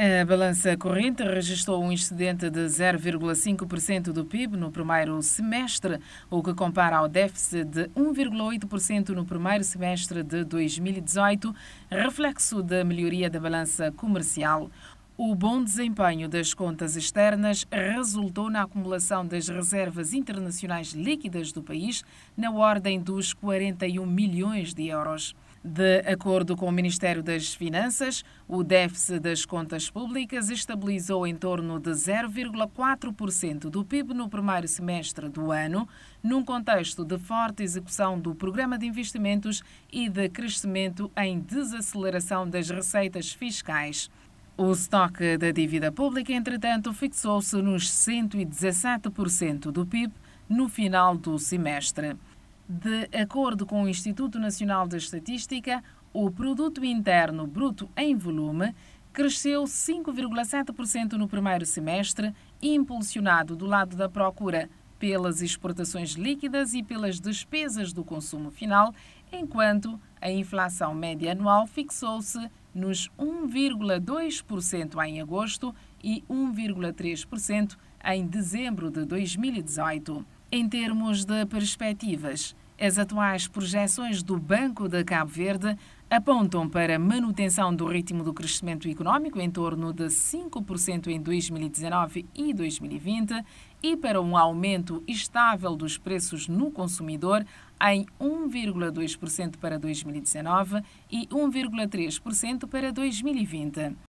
A balança corrente registrou um excedente de 0,5% do PIB no primeiro semestre, o que compara ao déficit de 1,8% no primeiro semestre de 2018, reflexo da melhoria da balança comercial. O bom desempenho das contas externas resultou na acumulação das reservas internacionais líquidas do país na ordem dos 41 milhões de euros. De acordo com o Ministério das Finanças, o déficit das contas públicas estabilizou em torno de 0,4% do PIB no primeiro semestre do ano, num contexto de forte execução do programa de investimentos e de crescimento em desaceleração das receitas fiscais. O estoque da dívida pública, entretanto, fixou-se nos 117% do PIB no final do semestre. De acordo com o Instituto Nacional de Estatística, o produto interno bruto em volume cresceu 5,7% no primeiro semestre, impulsionado do lado da procura pelas exportações líquidas e pelas despesas do consumo final, enquanto a inflação média anual fixou-se nos 1,2% em agosto e 1,3% em dezembro de 2018. Em termos de perspectivas, as atuais projeções do Banco de Cabo Verde apontam para manutenção do ritmo do crescimento econômico em torno de 5% em 2019 e 2020 e para um aumento estável dos preços no consumidor em 1,2% para 2019 e 1,3% para 2020.